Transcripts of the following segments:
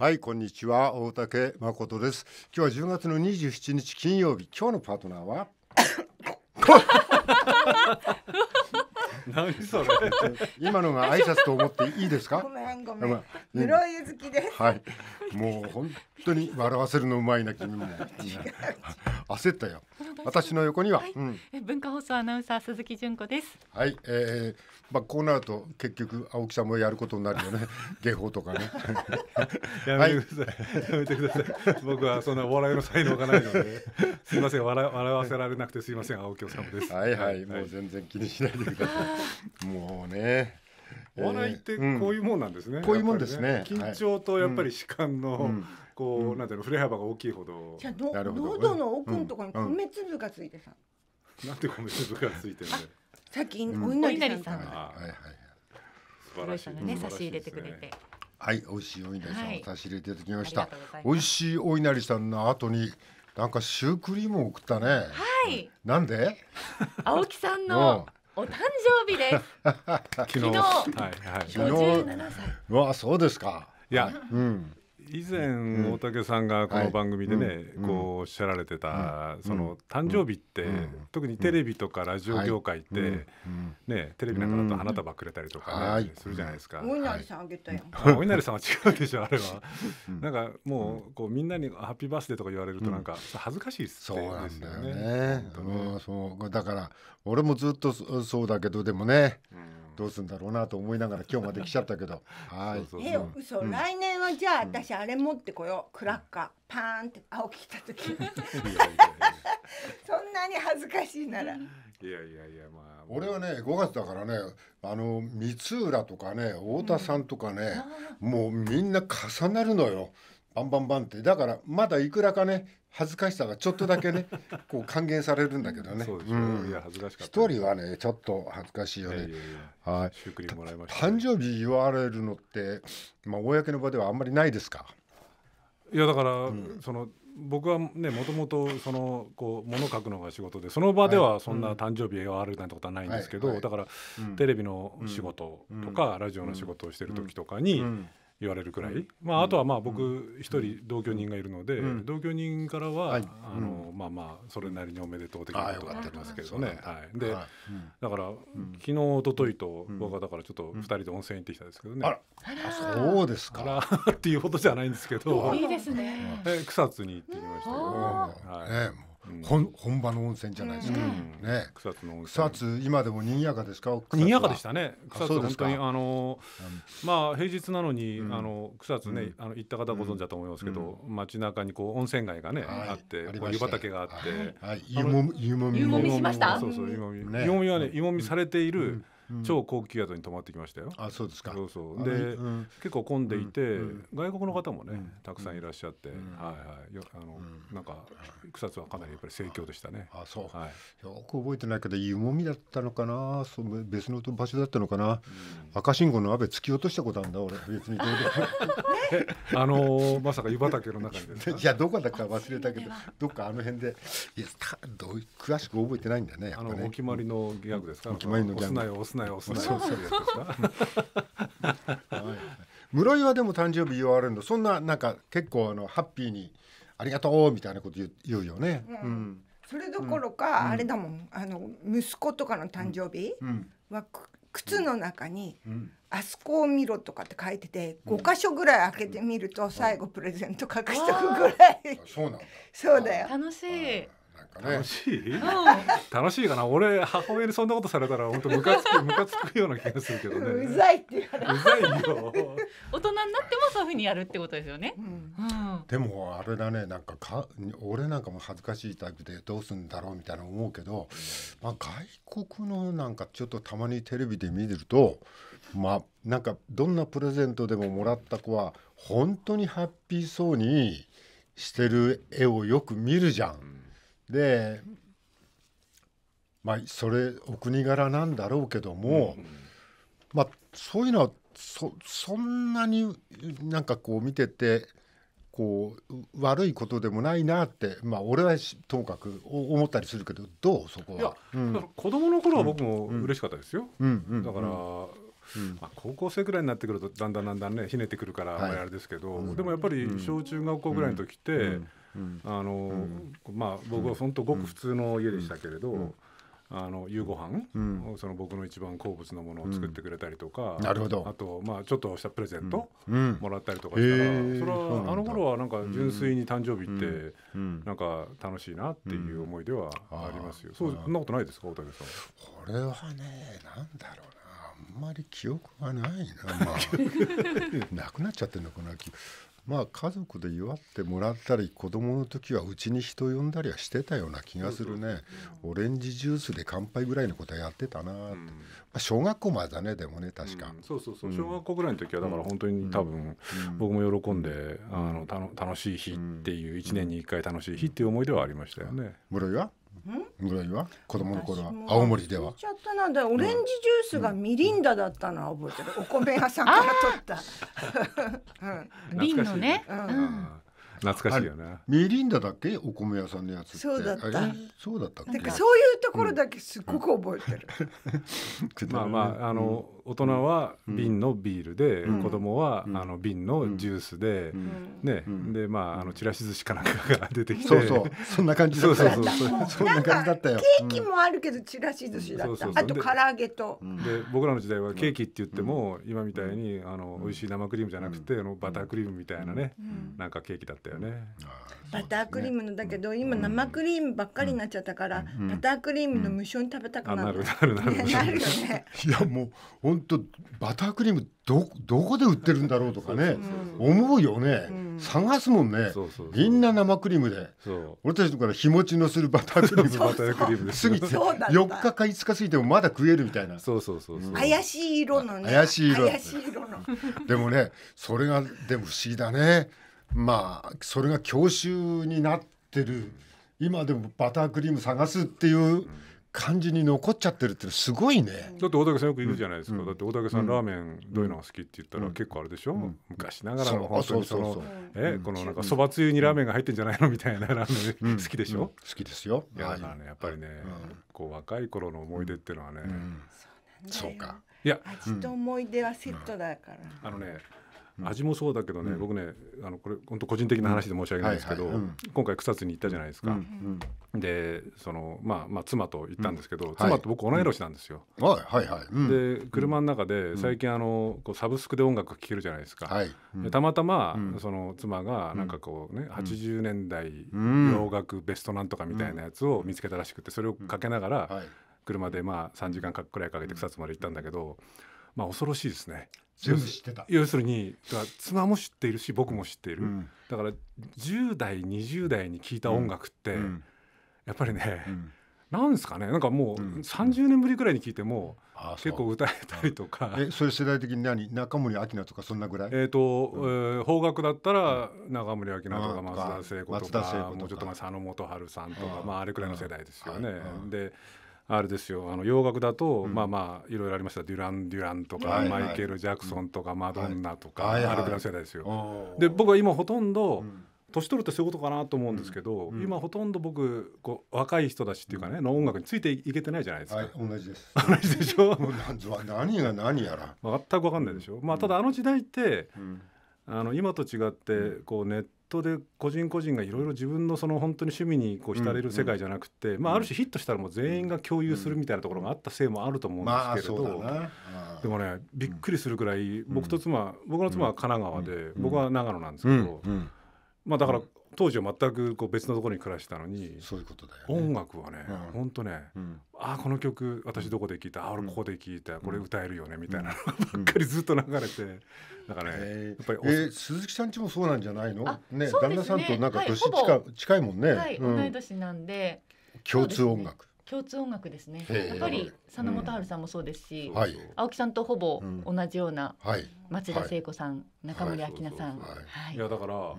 はいこんにちは大竹誠です今日は10月の27日金曜日今日のパートナーは 何それ。今のが挨拶と思っていいですか。ごめんごめん。黒い好きです。はい。もう本当に笑わせるのうまいな君も。焦ったよ。私の横には、文化放送アナウンサー鈴木純子です。はい。えー、まあこうなると結局青木さんもやることになるよね。芸法とかね。やめてください。やめてください。僕はそんな笑いの才能がないので、すみません笑笑わせられなくてすみません青木さんです。はいはい。もう全然気にしないでください。もうねお笑いってこういうもんなんですね、こういうもんですね緊張とやっぱり主観の、こう、なんていうの振れ幅が大きいほどじゃあ喉の奥のところに米粒がついてさ、なんて米粒がついてるさっきお稲荷さんはいはい素晴らしいね差し入れてくれてはい、美味しいお稲荷さんを差し入れていただきました。美味しいお稲荷さんの後に、なんかシュークリームを送ったね。はい。なんで？青木さんのお誕生日です。昨日、昨日、はいはい、わあそうですか。いや、うん、以前大竹さんがこの番組でね、こうおっしゃられてた、その誕生日って、特にテレビとかラジオ業界って、ねテレビなんかだと花束くれたりとかね、するじゃないですか。お稲荷さんあげたよ。お稲荷さんは違うでしょあれは。なんかもうこうみんなにハッピーバースデーとか言われるとなんか恥ずかしいですよね。そうなんだよね。そうだから俺もずっとそうだけどでもね。うんどうすんだろうなと思いながら今日まで来ちゃったけど はいえ嘘、うん、来年はじゃあ私あれ持ってこよう、うん、クラッカーパーンって青木来た時 そんなに恥ずかしいなら。いやいやいやまあ俺はね5月だからねあの三浦とかね太田さんとかね、うん、もうみんな重なるのよバンバンバンってだからまだいくらかね恥ずかしさがちょっとだけね こう還元されるんだけどね。そうん、いや恥ずかしかった人はねちょっと恥ずかしいよね。いもらいました、誕生日言われるのってまあ公の場ではあんまりないですか。いやだから、うん、その僕はねもともとそのこう物書くのが仕事でその場ではそんな誕生日があるなんてことはないんですけど、はいうん、だから、テレビの仕事とか、ラジオの仕事をしてる時とかに、言われるくらい、まあ、あとはまあ僕一人同居人がいるので、同居人からは、あのまあまあそれなりにおめでとうできことがあてますけどねはいで、だから、うん、昨日一昨日と僕はだからちょっと2人で温泉行ってきたんですけどね、あそうですかっていうことじゃないんですけどいいですね草津に行ってきましたけど、はい、本本場の温泉じゃないですか、ね草津の温泉草津今でも賑やかですか賑やかでしたね草津本当にあのまあ平日なのにあの草津ねあの行った方ご存知だと思いますけど街中にこう温泉街がねあって湯畑があってはい湯もみ湯もみしました湯もみね、はね湯もみされている超高級宿に泊まってきましたよ。あそうですかそうそうで、結構混んでいて、外国の方もねたくさんいらっしゃって、はいはいあの、なんか草津はかなりやっぱり盛況でしたね。あそう、はい、よく覚えてないけど湯もみだったのかなそう別の場所だったのかな、赤信号の鍋突き落としたことあるんだ俺別にどうで あのまさか湯畑の中にです いやどこだか忘れたけどどっかあの辺でいやどう詳しく覚えてないんだねね。あのお決まりのギャグですか、お決まりのギャグ。なよ押すなよやつですか 室井はでも誕生日言われるのそんななんか結構あのハッピーにありがとうみたいなこと言う言うよね、うん、うん、それどころか、あれだもんあの息子とかの誕生日は、靴の中に、うんあそこを見ろとかって書いてて、う5箇所ぐらい開けてみると、最後プレゼント隠しとくぐらい、そうなんだそうだよ楽しいかね楽しい楽しいかな俺母親にそんなことされたら本当ムカつく ムカつくような気がするけどねうざいってううざいよ大人になってもそういうふうにやるってことですよね、うん、でもあれだねなんかか俺なんかも恥ずかしいタイプでどうすんだろうみたいな思うけど、まあ、外国のなんかちょっとたまにテレビで見てるとまあなんかどんなプレゼントでももらった子は本当にハッピーそうにしてる絵をよく見るじゃん。でまあそれお国柄なんだろうけども、うん、まあそういうのはそそんなになんかこう見ててこう悪いことでもないなってまあ俺はともかく思ったりするけどどうそこは。いや、うん、子供の頃は僕も嬉しかったですよ。うんうん、だから、うんまあ、高校生ぐらいになってくるとだんだんだんだんねひねってくるからあれですけど、はいうん、でもやっぱり小中学校ぐらいの時って、うんあのまあ僕は本当ごく普通の家でしたけれど。あの夕ご飯、うん、その僕の一番好物のものを作ってくれたりとか、うん、なるほどあと、まあ、ちょっとしたプレゼント、もらったりとかしたら、えー、それはあの頃はなんか純粋に誕生日って、なんか楽しいなっていう思いではありますよ、そんなことないですか大竹さん。これはねなんだろうなあんまり記憶がないな、まあ、なくなっちゃってるのかなまあ家族で祝ってもらったり子供の時はうちに人呼んだりはしてたような気がするねオレンジジュースで乾杯ぐらいのことはやってたなて、うん、まあ、小学校までだねでもね確か、うん、そうそうそう、小学校ぐらいの時はだから本当に多分、僕も喜んで、あのたの楽しい日っていう一、年に一回楽しい日っていう思いではありましたよね。室井はぐらいは子供の頃は青森ではちょっとなんだオレンジジュースがミリンダだったのは覚えてる、うん、お米屋さんから取った、うん、瓶のね、うん、懐かしいよねミリンダだけお米屋さんのやつそうだったそうだったっそういうところだけすごく覚えてる、まあまああの、大人は瓶のビールで、うん、子供は、うん、あの瓶のジュースで、うん、ね、でまああのちらし寿司かなんかが出てきて、そうそうそんな感じそうそうそうそんな感じだったよ。ケーキもあるけどちらし寿司だった。あと唐揚げと。で僕らの時代はケーキって言っても、今みたいにあの美味しい生クリームじゃなくて、あのバタークリームみたいなね、なんかケーキだったよね。バタークリームのだけど、今生クリームばっかりになっちゃったから、バタークリームの無償に食べたくなる。なるなるなる。なるよね。いやもう本当バタークリームどどこで売ってるんだろうとかね思うよね、探すもんねみんな生クリームで俺たちのから日持ちのするバタークリームバタークリーム過ぎて4日か5日過ぎてもまだ食えるみたいなそうそうそう怪しい色のね怪しい色のでもねそれがでも不思議だねまあそれが郷愁になってる今でもバタークリーム探すっていう、感じに残っちゃってるってすごいねだって大竹さんよく言うじゃないですか、うん、だって大竹さん、うん、ラーメンどういうのが好きって言ったら、結構あれでしょ、うん、昔ながらの本当にそのえ、このなんかそばつゆにラーメンが入ってんじゃないのみたいなラーメン好きでしょ、好きですよいやだからねやっぱりね、こう若い頃の思い出っていうのはね、そうかいや味と思い出はセットだから、あのね味もそうだけどね、僕ねあのこれ本当個人的な話で申し訳ないですけど、今回草津に行ったじゃないですか、でその、まあ、まあ妻と行ったんですけど、妻と僕同い年なんですよ。はいはいで車の中で最近あのこうサブスクで音楽聴けるじゃないですか、でたまたま、その妻がなんかこうね、うん、80年代洋楽ベストなんとかみたいなやつを見つけたらしくてそれをかけながら、車でまあ3時間くらいかけて草津まで行ったんだけど、まあ恐ろしいですね。全部知ってた要するに妻も知っているし僕も知っている、うん、だから10代20代に聴いた音楽って、うん、やっぱりね、うん、なんですかねなんかもう30年ぶりぐらいに聴いても、結構歌えたりとか、えそれ世代的に何中森明菜とかそんなぐらいえっ、と、うん、えー、邦楽だったら中森明菜とか松田聖子とか,、もうちょっと前佐野元春さんとか、まあ、あれくらいの世代ですよね、であれですよあの洋楽だと、うん、まあまあいろいろありましたデュラン・デュランとか、はいはい、マイケル・ジャクソンとか、うん、マドンナとか、はいアルベラ世代ですよ。で僕は今ほとんど、うん年取るってそういうことかなと思うんですけど、うん、今ほとんど僕こう若い人たちっていうかね、うん、の音楽についていけてないじゃないですか、はい、同じです同じでしょ 何が何やら全く分かんないでしょ、うまあただあの時代って、あの今と違ってこうネットで個人個人がいろいろ自分のその本当に趣味にこう浸れる世界じゃなくて、うんうん、まあ、ある種ヒットしたらもう全員が共有するみたいなところがあったせいもあると思うんですけれど、まあ、でもねびっくりするくらい僕と妻、僕の妻は神奈川で、僕は長野なんですけど、まあ、だから当時は全くこう別のところに暮らしたのに音楽はね本当、うん、ね、うん、ああこの曲私どこで聴いたああ俺ここで聴いたこれ歌えるよねみたいなばっかりずっと流れてだからねやっぱり、えー、鈴木さんちもそうなんじゃないの、ね、ね、旦那さんとなんか年近,、はい、近いもんね、はい同い年なんで共通音楽共通音楽ですね。やっぱり佐野元春さんもそうですし、うんはい、青木さんとほぼ同じような松田聖子さん、はい、中森明菜さん、い、やだから、う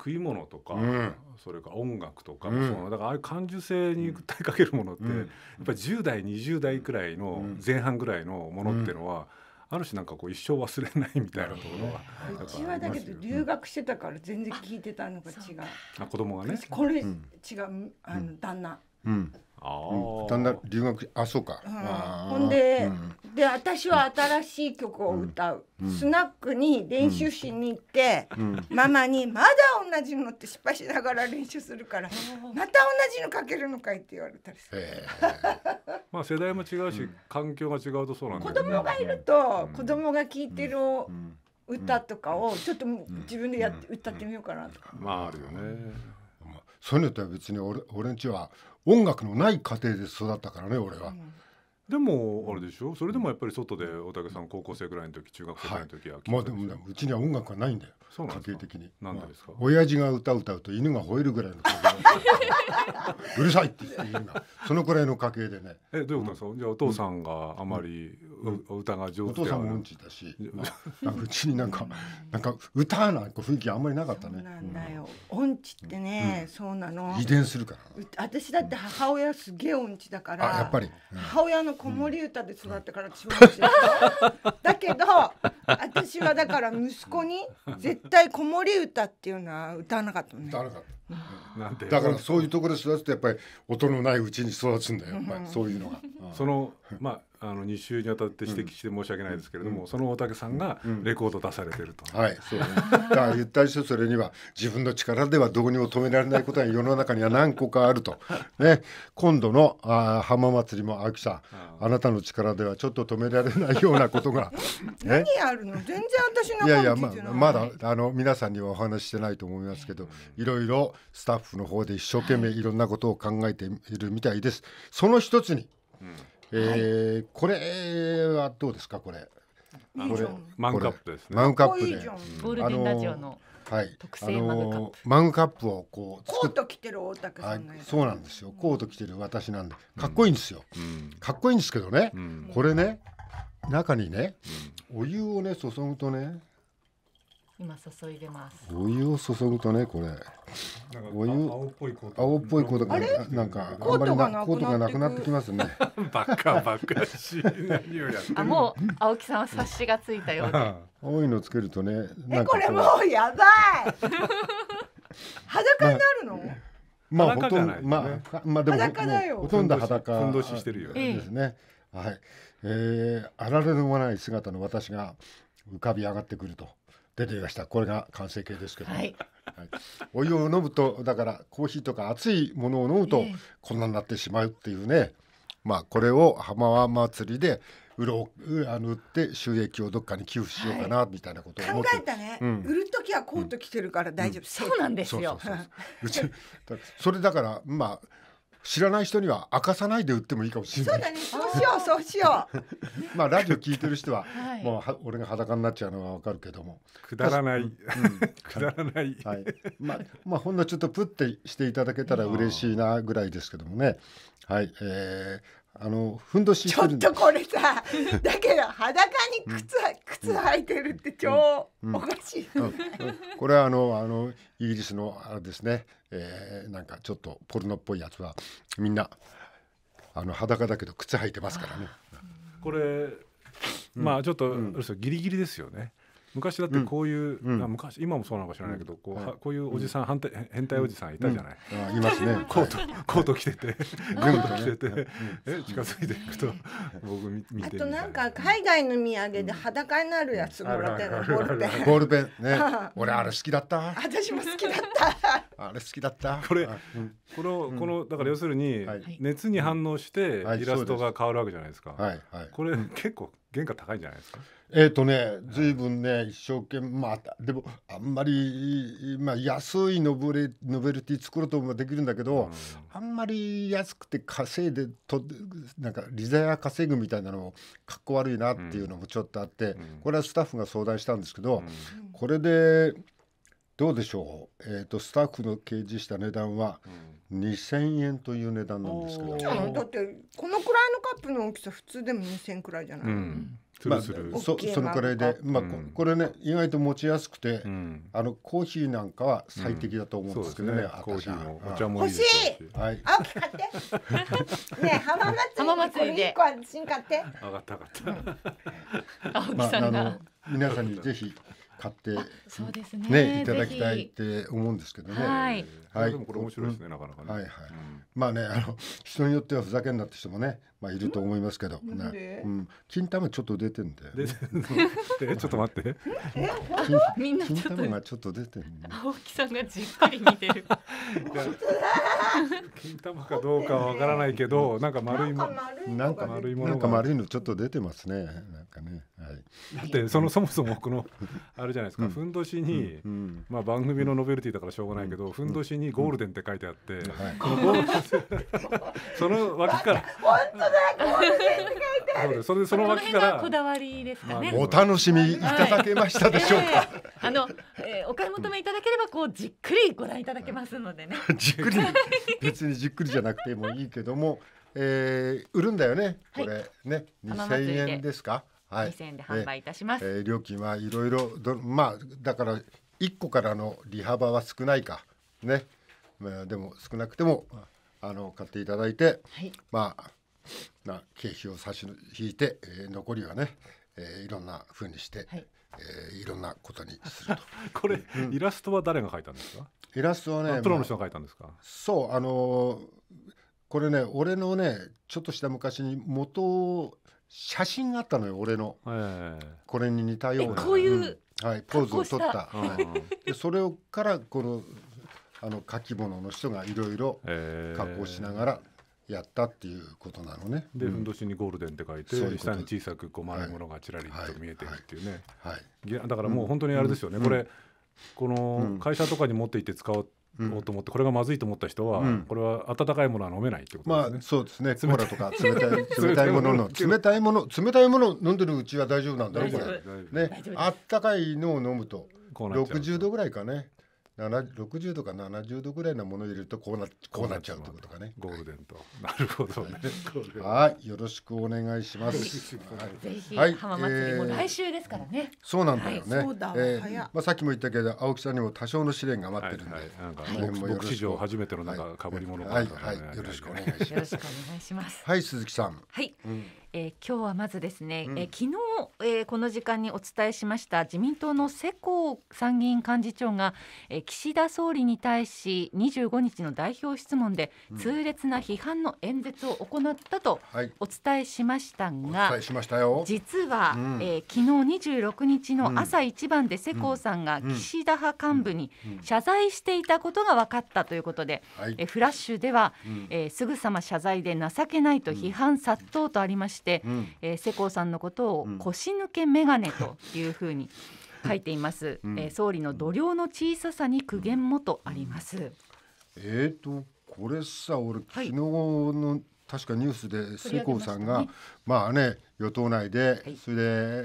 食い物とか、うん、それか音楽とかもそう、うん、だからああいう感受性に訴えかけるものって、うん、やっぱり10代20代くらいの前半ぐらいのものっていうのは、ある種なんかこう一生忘れないみたいなところは、うちはだけど留学してたから全然聞いてたのが違う、うん、あ子供がねこれ違う、あの旦那、あだんだん留学あそうか、ほんで、で私は新しい曲を歌う、スナックに練習しに行って、ママに「まだ同じのって失敗しながら練習するからまた同じのかけるのかい」って言われたりする、まあ世代も違うし、環境が違うとそうなんだ、ね、子供がいると、子供が聴いてる、歌とかをちょっと自分でやって、歌ってみようかなとか、まああるよねそういうのとは別に俺俺んちは音楽のない家庭で育ったからね俺は。でもあれでしょそれでもやっぱり外で大竹さん高校生ぐらいの時中学生ぐらいの時は、はい、まあでもうちには音楽がないんだよ家庭的になんでですか、まあ、親父が歌歌うと犬が吠えるぐらいの うるさいって言ってそのくらいの家系でねえどういうことですか、じゃあお父さんがあまり歌が上手お父さんもうんちだし、うちになんかなんか歌な雰囲気あんまりなかったねなんだよ、音痴ってね、そうなの遺伝するから私だって母親すげえ音痴だからやっぱり、母親の子守歌で育ったからだけど私はだから息子に絶対子守歌っていうのは歌わなかったね歌わなかっただからそういうところで育つとやっぱり音のないうちに育つんだよやっぱりそういうのが。そのまああの2週にわたって指摘して申し訳ないですけれども、うん、その大竹さんがレコード出されてると、うん、はいそう、ね、だから言ったりしそれには自分の力ではどうにも止められないことが世の中には何個かあると、ね、今度のあ浜祭りも青木さんあなたの力ではちょっと止められないようなことが、何あるの全然私のいやいやままだあの皆さんにはお話してないと思いますけど、いろいろスタッフの方で一生懸命いろんなことを考えているみたいです。その一つに、うんえー、これはどうですかこれこれマグカップですねマグカップで、うん、あのはい、特製マグカップ、マグカップをこうコート着てる大竹さんのそうなんですよコート着てる私なんでかっこいいんですよ、かっこいいんですけどね、これね中にね、お湯をね注ぐとね今注いでます。お湯を注ぐとね、これ。お湯。青っぽいコート。青っぽいコートが、なんか、あんまりな、コートがなくなってきますね。ばっかばし。何あ、もう、青木さんは察しがついたよう 青いのつけるとね。え、これもうやばい。裸になるの。まあ、ほとんど、まあ、まあ、でも、ほとんど裸。ふんどししてるよ。ですね。はい。ええ、あられのもない姿の私が。浮かび上がってくると。出ていましたこれが完成形ですけど、はい、はい、お湯を飲むとだからコーヒーとか熱いものを飲むとこんなになってしまうっていうね、まあこれを浜は祭りで売ろうあの売って収益をどっかに寄付しようかな、みたいなことを考えたね、うん、売る時はコート着てるから大丈夫、うんうん、そうなんですようちそれだからまあ知らない人には明かさないで売ってもいいかもしれない。そうだね、そうしよう、そうしよう。まあ、ラジオ聞いてる人は、はい、もう、俺が裸になっちゃうのはわかるけども。くだらない。うん、くだらない。はい。まあ、まあ、ほんのちょっとプってしていただけたら嬉しいなぐらいですけどもね。はい、えー、あのふんどしちょっとこれさだけど裸に靴,、靴履いてるって超おかしい、うんうん、これはあのあのイギリスのあれですね、えー、なんかちょっとポルノっぽいやつはみんなあの裸だけど靴履いてますからね。これまあちょっと、うん、ギリギリですよね。昔だってこういう、うん、昔今もそうなのか知らないけど、こう、はこういうおじさん、反対変態おじさんいたじゃない、うんいますね コート、コート着てて、コー着てて、え近づいていくと僕見てあとなんか海外の土産で裸になるやつもらってボボールペンね俺あれ好きだった私も好きだった あれ好きだったこれこのこのだから要するにはい、熱に反応してイラストが変わるわけじゃないですかははいい、これ結構原価高いんじゃないですかえっ、とね随分ね一生懸命まあでもあんまり、まあ、安いノブレノベルティ作ろうともできるんだけど、うん、あんまり安くて稼いでとなんか利ざや稼ぐみたいなのもかっこ悪いなっていうのもちょっとあって、うん、これはスタッフが相談したんですけど、うん、これでどうでしょう、えーと、スタッフの掲示した値段は2000円という値段なんですけど。だってこのくらいのカップの大きさ普通でも2000くらいじゃない、ツルツル、まあ、そそのくらいで、まあ、うん、これね意外と持ちやすくて、うん、あのコーヒーなんかは最適だと思うんですけどね,、うん、ねコーヒーもお茶もいいですし欲しい、はい、青木買って ね浜松浜松でこれ1個新買って分かった分かった、青木さんが、まあ、の皆さんにぜひ買ってそうですね、ね、いただきたいって思うんですけどね。はいはい、でもこれ面白いですね、うん、なかなかね、はいはい、うん、まあねあの 人によってはふざけんなって人もね、まあ、いると思いますけど、なんで、うん、金玉ちょっと出てんだよ、ね、えちょっと待って みんな金玉がちょっと出てる、ね、青木さんがじっくり見てる金玉かどうかはわからないけどなんか丸いもなんか丸いものなんか丸いのちょっと出てますねなんかね、はい、だってそのそもそもこのあれじゃないですか、ふんどしに、うんまあ番組のノベルティだからしょうがないけど、ふんどしににゴールデンって書いてあって、うんはい、その脇から本当だゴールデンって書いてあるそれでその脇からこだわりですかね、まあ、お楽しみいただけましたでしょうか、はいえー、あの、えー、お買い求めいただければこうじっくりご覧いただけますのでねじっくり別にじっくりじゃなくてもいいけども、えー、売るんだよねこれ、はい、ね2000円ですかはい、2 0円で販売いたします。えー、料金はいろいろまあだから1個からの利幅は少ないか、ね、まあ、でも少なくてもあの買っていただいて、はい、まあ、な経費を差し引いて、えー、残りはね、えー、いろんなふうにして、はいえー、いろんなことにすると これ、うん、イラストは誰が描いたんですかイラストはねプロの人が描いたんですか、まあ、そうあのー、これね俺のねちょっとした昔に元写真があったのよ俺の、えー、これに似たようなこういう、うん、はい、ポーズを取った、はい、でそれからこのあの書き物の人がいろいろ加工しながらやったっていうことなのね。で、ふんどしにゴールデンって書いて、うん、下に小さくこう丸いものがちらりと見えてるっていうね、はいはいはい、だからもう本当にあれですよね、うん、これ、この会社とかに持っていって使おうおうと思ってこれがまずいと思った人は、うん、これは温かいものは飲めないってことですね。まあそうですね。つーらとか冷たい 冷たいものの冷たいもの冷たいもの飲んでるうちは大丈夫なんだろうこれ。ね、あったかいのを飲むと。60度ぐらいかね60度か70度ぐらいのものを入れるとこうなこうなっちゃうってことかね。ゴールデンと、はい、なるほどね。はい、よろしくお願いします。ぜひ、はい、浜祭りも来週ですからね。そうなんだよね。まあさっきも言ったけど青木さんにも多少の試練が待ってるんで、なんか僕史上初めてのなんか被り物はいはい、よろしくお願いします。はい、鈴木さん。はい。うんえー、今日はまずですね、うん、えー、昨日、えー、この時間にお伝えしました自民党の世耕参議院幹事長が、えー、岸田総理に対し25日の代表質問で、痛烈な批判の演説を行ったとお伝えしましたが、実は、うん、えー、昨日26日の朝一番で世耕さんが岸田派幹部に謝罪していたことが分かったということで、はい、えー、フラッシュでは、うん、えー、すぐさま謝罪で情けないと批判殺到とありました。して、うん、えー、世耕さんのことを腰抜け眼鏡というふうに書いています、うん、えー、総理の度量の小ささに苦言もとあります。えっ、ー、とこれさ俺、昨日の、はい、確かニュースで世耕さんがま、ね,、あね与党内で、はい、それで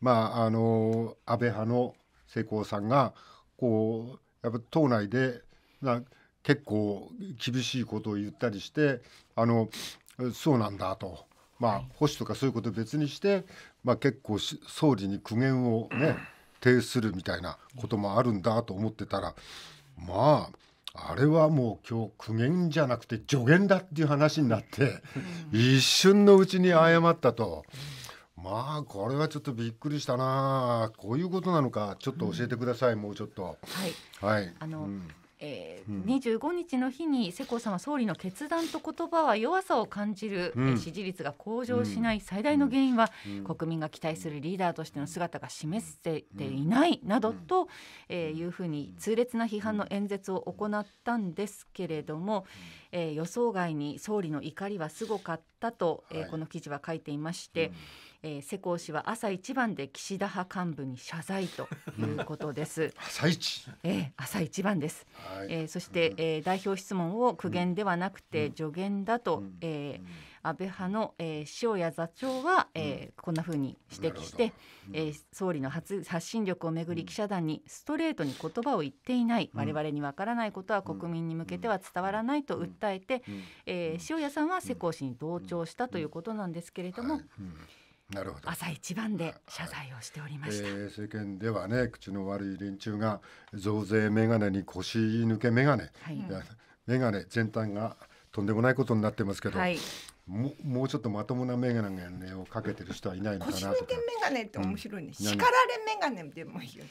まああの安倍派の世耕さんがこうやっぱ党内でな結構厳しいことを言ったりしてあのそうなんだとまあ、保守とかそういうこと別にして、まあ、結構総理に苦言をね呈するみたいなこともあるんだと思ってたらまああれはもう今日苦言じゃなくて助言だっていう話になって一瞬のうちに謝ったと。まあこれはちょっとびっくりしたなこういうことなのかちょっと教えてください、もうちょっと。はい、はいあの、うんえー、25日の日に世耕さんは総理の決断と言葉は弱さを感じる、うん、支持率が向上しない最大の原因は、国民が期待するリーダーとしての姿が示せていないなどと、えー、いうふうに痛烈な批判の演説を行ったんですけれども、えー、予想外に総理の怒りはすごかったと、えー、この記事は書いていまして、えー、世耕氏は朝一番で岸田派幹部に謝罪ということです。朝一、えー、朝一番です。はい、えー、そして、うん、えー、代表質問を苦言ではなくて助言だと、うん、えー、安倍派の、えー、塩谷座長は、えー、こんなふうに指摘して、うん、えー、総理の発発信力をめぐり記者団にストレートに言葉を言っていない、うん、我々にわからないことは国民に向けては伝わらないと訴えて、うん、えー、塩谷さんは世耕氏に同調したということなんですけれども。はいなるほど朝一番で謝罪をしておりました、はいえー、世間ではね口の悪い連中が増税眼鏡に腰抜け眼鏡、はい、眼鏡全体がとんでもないことになってますけど、はい、ももうちょっとまともな眼鏡をかけてる人はいないのかなとか腰抜け眼鏡って面白いね、うん、叱られ眼鏡でもいいよね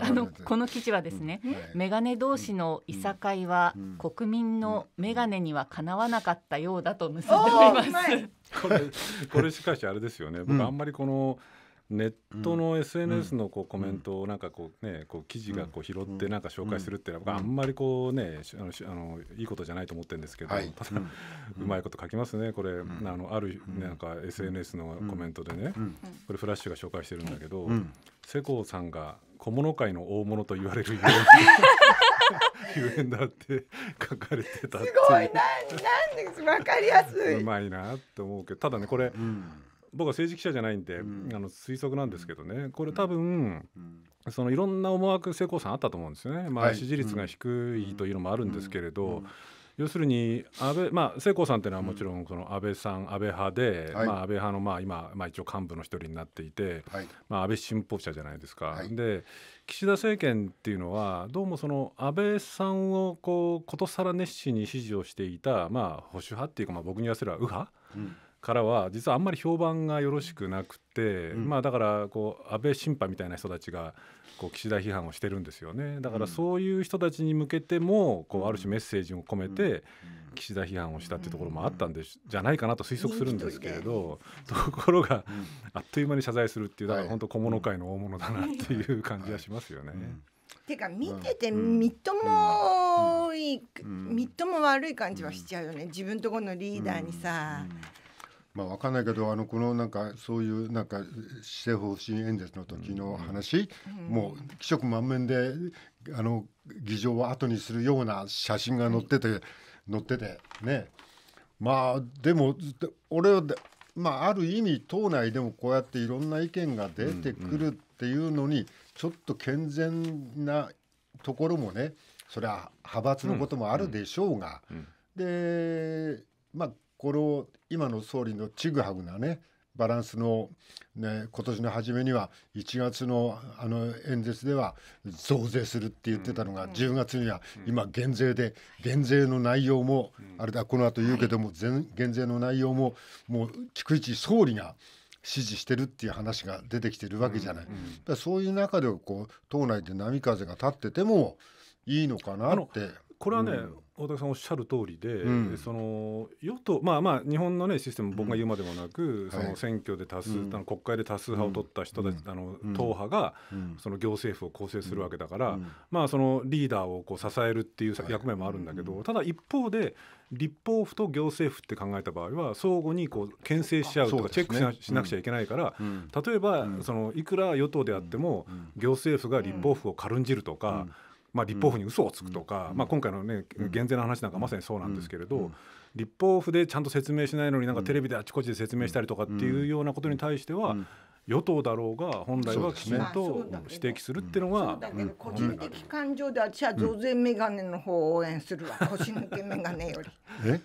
あのこの記事はですね、うん、眼鏡同士のいさかいは、うん、国民の眼鏡にはかなわなかったようだと結んでおります、これこれしかしあれですよね、僕あんまりこのネットの SNS のこうコメントをなんかこう、ね、こう記事がこう拾ってなんか紹介するっていうのはあんまりこう、ね、あのあのいいことじゃないと思ってるんですけど、ただ、うまいこと書きますねこれ、あのあるなんか SNS のコメントでね、これフラッシュが紹介してるんだけど、世耕さんが小物界の大物と言われるゆえんだって書かれてたすごいなんなんで分かりやすい。うまいなって思うけどただねこれ、僕は政治記者じゃないんで、うん、あの推測なんですけどねこれ多分、うん、そのいろんな思惑成功さんあったと思うんですよね、まあ、支持率が低いというのもあるんですけれど。要するに安倍、まあ、世耕さんというのはもちろんその安倍さん、安倍派で、はい、まあ、安倍派のまあ今、まあ、一応幹部の一人になっていて、はい、まあ、安倍新報者じゃないですか、はい、で岸田政権っていうのはどうもその安倍さんをこうことさら熱心に支持をしていた、まあ、保守派っていうか、まあ、僕に言わせれば右派。うんからは実はあんまり評判がよろしくなくて、うん、まあだからこう安倍審判みたいな人たちがこう岸田批判をしてるんですよねだからそういう人たちに向けてもこうある種メッセージを込めて岸田批判をしたっていうところもあったんでじゃないかなと推測するんですけれどところがあっという間に謝罪するっていうだから本当小物界の大物だなっていう感じはしますよね。てか見ててみっともいい、みっとも悪い感じはしちゃうよね自分とこのリーダーにさ。まあ、分かんないけどあのこのなんかそういうなんか施政方針演説の時の話、うん、もう気色満面であの議場を後にするような写真が載ってて、載っててねまあでも俺はまあ、ある意味党内でもこうやっていろんな意見が出てくるっていうのにちょっと健全なところもねそれは派閥のこともあるでしょうが、でまあこを今の総理のちぐはぐなねバランスの、ね、今年の初めには1月のあの演説では増税するって言ってたのが、10月には今減税で減税の内容も、あれだこの後言うけども、減税の内容ももう逐一総理が支持してるっていう話が出てきてるわけじゃない。そういう中でこう党内で波風が立っててもいいのかなって。これはね、うん大田さんおっしゃる通りで、うん、その与党まあまあ日本のねシステム僕が言うまでもなく、うん、その選挙で多数、うん、あの国会で多数派を取った人たち、あの党派が、その行政府を構成するわけだから、まあそのリーダーをこう支えるっていう役目もあるんだけど、はい、ただ一方で立法府と行政府って考えた場合は相互にこう牽制し合うとかチェックしな,、しなくちゃいけないから、例えば、そのいくら与党であっても、行政府が立法府を軽んじるとか。まあ、立法府に嘘をつくとか、まあ、今回の、ね、減税の話なんかまさにそうなんですけれど、立法府でちゃんと説明しないのになんかテレビであちこちで説明したりとかっていうようなことに対しては、与党だろうが本来はきちんと指摘するっていうのが、ねうん、個人的感情で私は増税メガネの方を応援するわ、腰抜けメガネより。え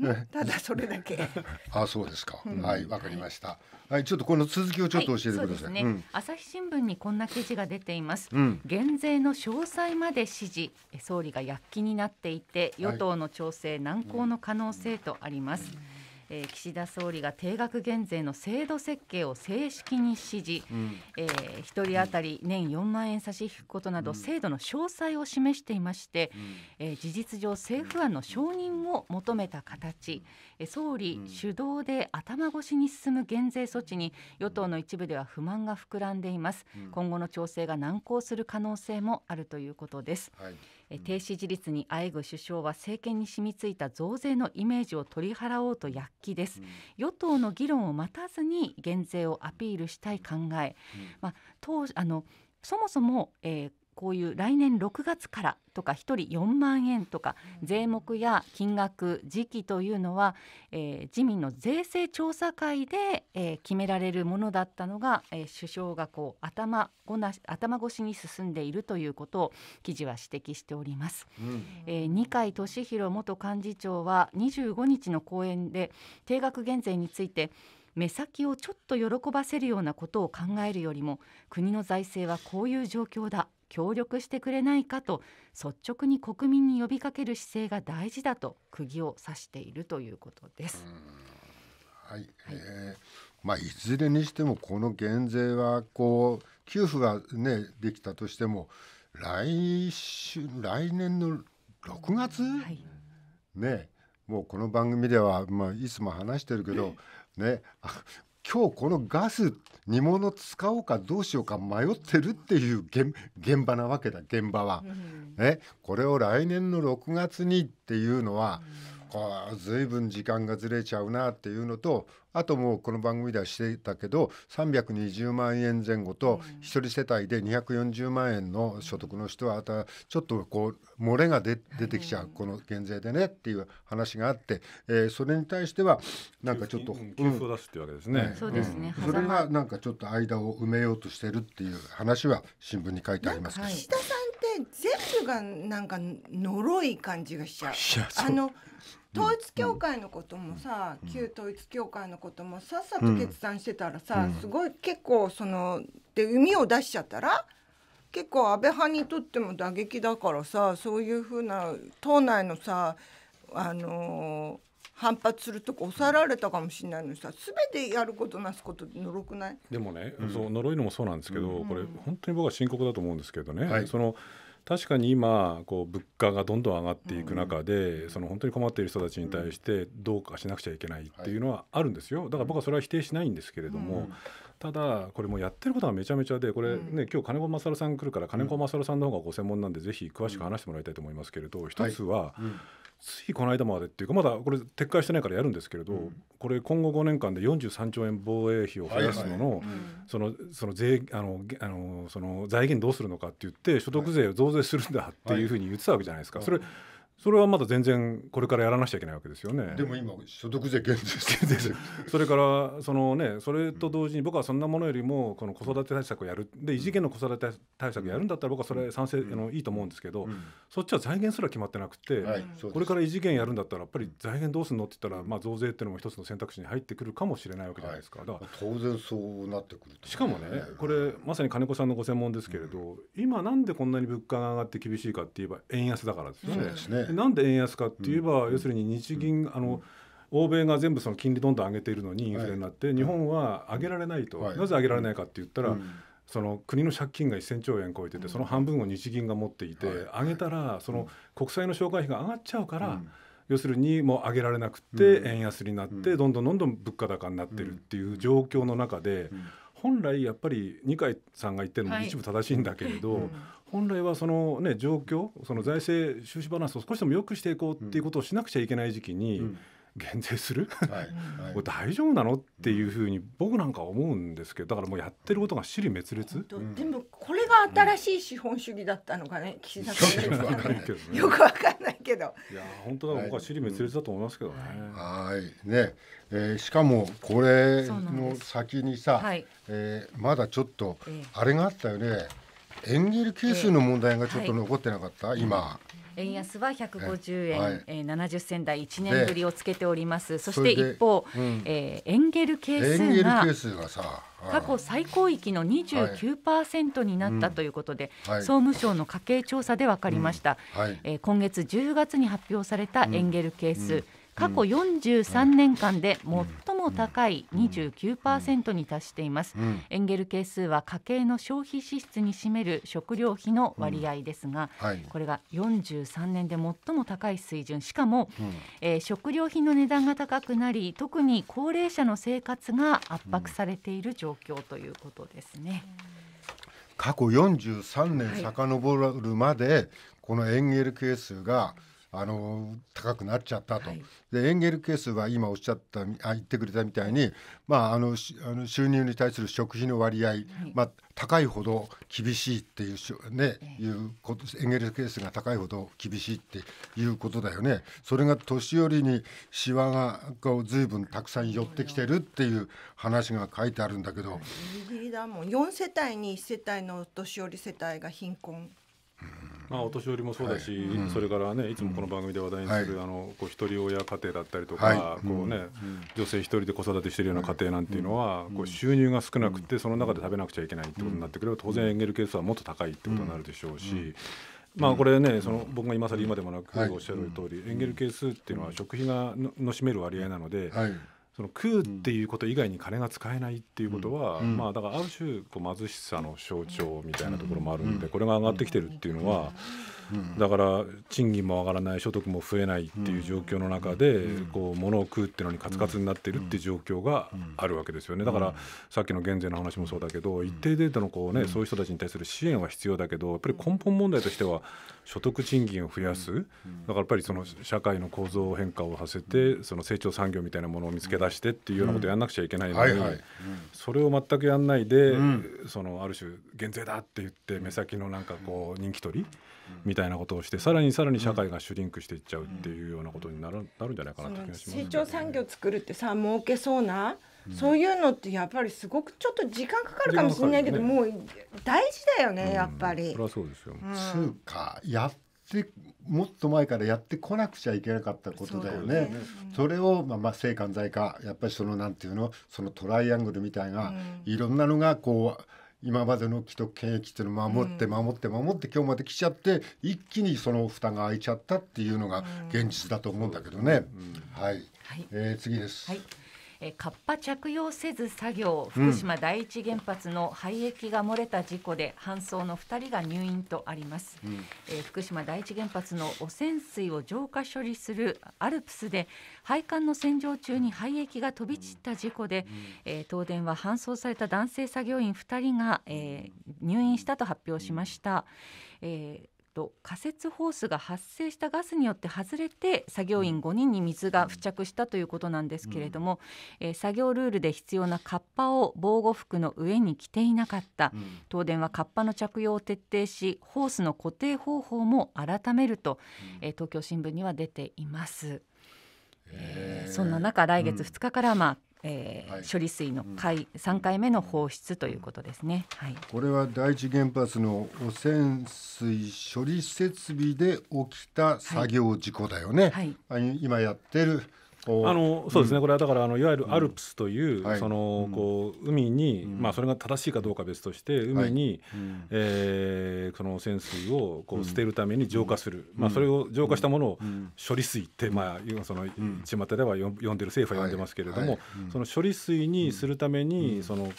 ただそれだけ。あ、そうですか。はい、わかりました。はい、ちょっとこの続きをちょっと教えてください。ね朝日新聞にこんな記事が出ています。減税の詳細まで指示、総理が躍起になっていて、与党の調整難航の可能性とあります。えー、岸田総理が定額減税の制度設計を正式に指示、うん、えー、1人当たり年4万円差し引くことなど、制度の詳細を示していまして、うん、えー、事実上、政府案の承認を求めた形、総理主導で頭越しに進む減税措置に与党の一部では不満が膨らんでいます。今後の調整が難航する可能性もあるということです。はいえ停止自立にあえぐ首相は政権に染みついた増税のイメージを取り払おうと躍起です、うん、与党の議論を待たずに減税をアピールしたい考え、うん、まあ、当あのそもそも、えー、こういう来年6月からとか1人4万円とか税目や金額時期というのは、えー、自民の税制調査会で、えー、決められるものだったのが、えー、首相がこう頭ごな頭越しに進んでいるということを記事は指摘しております、うん、えー、二階俊博元幹事長は25日の講演で定額減税について目先をちょっと喜ばせるようなことを考えるよりも国の財政はこういう状況だ協力してくれないかと率直に国民に呼びかける姿勢が大事だと釘を刺しているということです。はい、はい、えー、まあ、いずれにしてもこの減税はこう給付が、ね、できたとしても来週来年の6月、はい、ねもうこの番組では、まあ、いつも話してるけど、ね、今日このガス煮物使おうかどうしようか迷ってるっていう現場なわけだ現場は、ね、これを来年の6月にっていうのは、あ随分時間がずれちゃうなっていうのとあともうこの番組ではしてたけど320万円前後と1人世帯で240万円の所得の人はちょっとこう漏れが出てきちゃうこの減税でねっていう話があって、えー、それに対してはなんかちょっと給付を出すっていうわけですね。そうですね、それがなんかちょっと間を埋めようとしてるっていう話は新聞に書いてありますけど。はい全部がなんか呪い感じがしちゃう。あの統一教会のこともさ、うん、旧統一教会のこともさっさと決断してたらさ、うん、すごい結構そので海を出しちゃったら結構安倍派にとっても打撃だからさそういうふうな党内のさあのー反発するとこ抑えられたかもしれないのにさ全てやることなすことのくないでもね、うん、そう呪いのもそうなんですけど、うん、これ本当に僕は深刻だと思うんですけどね、はい、その確かに今こう物価がどんどん上がっていく中で、その本当に困っている人たちに対してどうかしなくちゃいけないっていうのはあるんですよだから僕はそれは否定しないんですけれども、ただこれもやってることがめちゃめちゃでこれね、うん、今日金子勝さん来るから金子勝さんの方がご専門なんで、ぜひ詳しく話してもらいたいと思いますけれど、一つは、ついこの間までっていうかまだこれ撤回してないからやるんですけれど、うん、これ今後5年間で43兆円防衛費を増やすのの、はいはい、そのその税あのあのその財源どうするのかって言って所得税を増税するんだっていうふうに言ってたわけじゃないですか。はい、それそれはまだ全然これからやらなきゃいけないわけですよね。でも今所得税減税 それからそのねそれと同時に僕はそんなものよりもこの子育て対策をやるで異次元の子育て対策をやるんだったら僕はそれ賛成、うん、あのいいと思うんですけど、うん、そっちは財源すら決まってなくて、これから異次元やるんだったらやっぱり財源どうすんのって言ったら、まあ、増税っていうのも一つの選択肢に入ってくるかもしれないわけじゃないですか。か当然そうなってくる、ね、しかもねこれまさに金子さんのご専門ですけれど、うん、今なんでこんなに物価が上がって厳しいかって言えば円安だからですよね。なんで円安かって言えば、要するに日銀、あの欧米が全部その金利どんどん上げているのにインフレになって、日本は上げられないと、はい、なぜ上げられないかって言ったら、うん、その国の借金が1,000兆円超えてて、その半分を日銀が持っていて、はい、上げたらその国債の償還費が上がっちゃうから、うん、要するにもう上げられなくて円安になって、どんどんどんどん物価高になってるっていう状況の中で。本来やっぱり二階さんが言ってるのも一部正しいんだけれど、本来はその、ね、状況その財政収支バランスを少しでも良くしていこうっていうことをしなくちゃいけない時期に。減税する、はい はい、これ大丈夫なのっていうふうに僕なんか思うんですけどだからもうやってることが支離滅裂、うん、でもこれが新しい資本主義だったのかね、岸田さんよくわかんないけどいや本当だ僕は支離滅裂だと思いますけどね、はい、ね、えー、しかもこれの先にさ、はい、えー、まだちょっとあれがあったよね、えーエンゲル係数の問題がちょっと残ってなかった、今。円安は150円、はい、えー、70銭台1年ぶりをつけております、そして一方、うん、えー、エンゲル係数が過去最高域の29%になったということで、はい、総務省の家計調査で分かりました、うんはい、えー、今月10月に発表されたエンゲル係数、うん過去43年間で最も高い29%に達しています、うん、エンゲル係数は家計の消費支出に占める食料費の割合ですが、うんはい、これが43年で最も高い水準しかも、うん、えー、食料品の値段が高くなり特に高齢者の生活が圧迫されている状況ということですね。過去43年遡るまで、はい、このエンゲル係数が、うんあの高くなっちゃったと、はい、でエンゲル係数は今おっしゃったあ言ってくれたみたいに、まあ、あのあの収入に対する食費の割合、はい、まあ、高いほど厳しいっていう,、ね、いうことエンゲル係数が高いほど厳しいっていうことだよねそれが年寄りにしわがこう随分たくさん寄ってきてるっていう話が書いてあるんだけど。ギだもん4世帯に1世帯の年寄り世帯が貧困まあ、お年寄りもそうだし、はいうん、それからねいつもこの番組で話題にする、うん、あのこう一人親家庭だったりとか、はい、こうね、うん、女性一人で子育てしてるような家庭なんていうのは、こう収入が少なくてその中で食べなくちゃいけないってことになってくれば当然エンゲル係数はもっと高いってことになるでしょうし。まあこれねその僕が今更今でもなくおっしゃる通り、エンゲル係数っていうのは食費がの占める割合なので、その食うっていうこと以外に金が使えないっていうことは、まあだからある種こう貧しさの象徴みたいなところもあるんで、これが上がってきてるっていうのは、だから賃金も上がらない所得も増えないっていう状況の中で、こう物を食うっていうのにカツカツになってるっていう状況があるわけですよねだからさっきの減税の話もそうだけど一定程度のこうねそういう人たちに対する支援は必要だけどやっぱり根本問題としては所得賃金を増やす、だからやっぱりその社会の構造変化をさせてその成長産業みたいなものを見つけ出してっていうようなことをやんなくちゃいけないので、それを全くやんないで、そのある種減税だって言って目先のなんかこう人気取りみたいなことをしてさらにさらに社会がシュリンクしていっちゃうっていうようなことになるなるんじゃないかなと気がします、ね、成長産業作るってさ儲けそうなそういうのってやっぱりすごくちょっと時間かかるかもしれないけど、ね、もう大事だよね、やっぱり。そりそうですよ。つうかやってもっと前からやってこなくちゃいけなかったことだよね。そ、ねうん、れをまあまあ性感罪かやっぱりそのなんていうのそのトライアングルみたいな、いろんなのがこう。今までの既得権益っていうのを守って守って守って今日まで来ちゃって一気にその蓋が開いちゃったっていうのが現実だと思うんだけどね。はい、はい、えー、次です、はいえカッパ着用せず作業福島第一原発の廃液が漏れた事故で搬送の2人が入院とあります、うん、え福島第一原発の汚染水を浄化処理するアルプスで配管の洗浄中に廃液が飛び散った事故で、うん、え東電は搬送された男性作業員2人が、えー、入院したと発表しました。えーと仮設ホースが発生したガスによって外れて作業員5人に水が付着したということなんですけれども、うん、えー、作業ルールで必要なカッパを防護服の上に着ていなかった、うん、東電はカッパの着用を徹底しホースの固定方法も改めると、うん、えー、東京新聞には出ています。えー、そんな中来月2日から、まあ、えー、処理水の回、3回目の放出ということですね、はい、これは第一原発の汚染水処理設備で起きた作業事故だよね、はい、はい、今やってるあのそうですね、これはだからあのいわゆるアルプスという、その、こう海に、うん、まあそれが正しいかどうか別として海に、はい、えー、その潜水をこう捨てるために浄化する、うん、まあそれを浄化したものを処理水ってまあその巷では呼んでる政府は呼んでますけれども、はい、その処理水にするためにその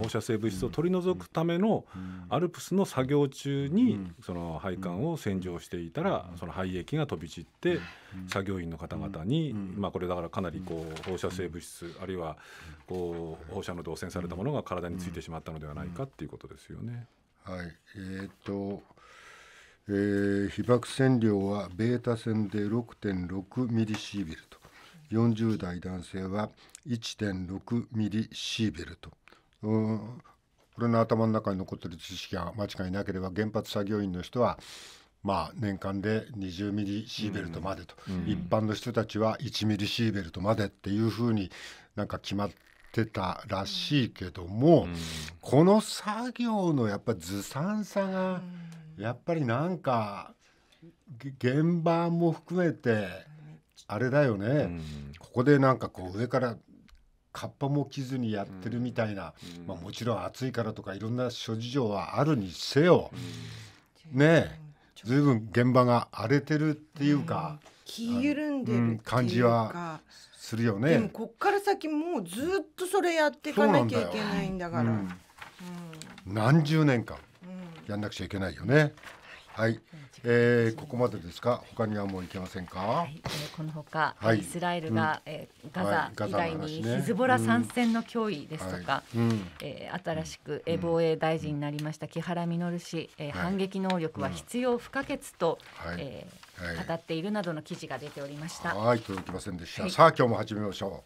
放射性物質を取り除くためのアルプスの作業中にその配管を洗浄していたらその廃液が飛び散って作業員の方々にまあこれれだからかなりこう放射性物質あるいはこう放射能で汚染されたものが体についてしまったのではないかっていうことですよね。はいえーと、とえー、被爆線量はベータ線で6.6ミリシーベルト40代男性は1.6ミリシーベルト。うん、これの頭の中に残っている知識が間違いなければ原発作業員の人はまあ、年間で20ミリシーベルトまでと、うんうん、一般の人たちは1ミリシーベルトまでっていうふうになんか決まってたらしいけども、うん、この作業のやっぱずさんさがやっぱりなんか現場も含めてあれだよね、ここでなんかこう上からカッパも着ずにやってるみたいな、まあ、もちろん暑いからとかいろんな諸事情はあるにせよ、ねえずいぶん現場が荒れてるっていうか、うん、気緩んでる、う感じはするよねでもこっから先もうずっとそれやっていかなきゃいけないんだから、何十年間やんなくちゃいけないよね。はい、えー、ここまでですか、他にはもういけませんか。はい、えー、このほか、はい、イスラエルが、うん、えー、ガザ以外に、ヒズボラ参戦の脅威ですとか、うんえー、新しく、えー、防衛大臣になりました木原稔氏、えー、反撃能力は必要不可欠と、はい、えー、語っているなどの記事が出ておりました。はい、届きませんでした。さあ今日も始めましょう。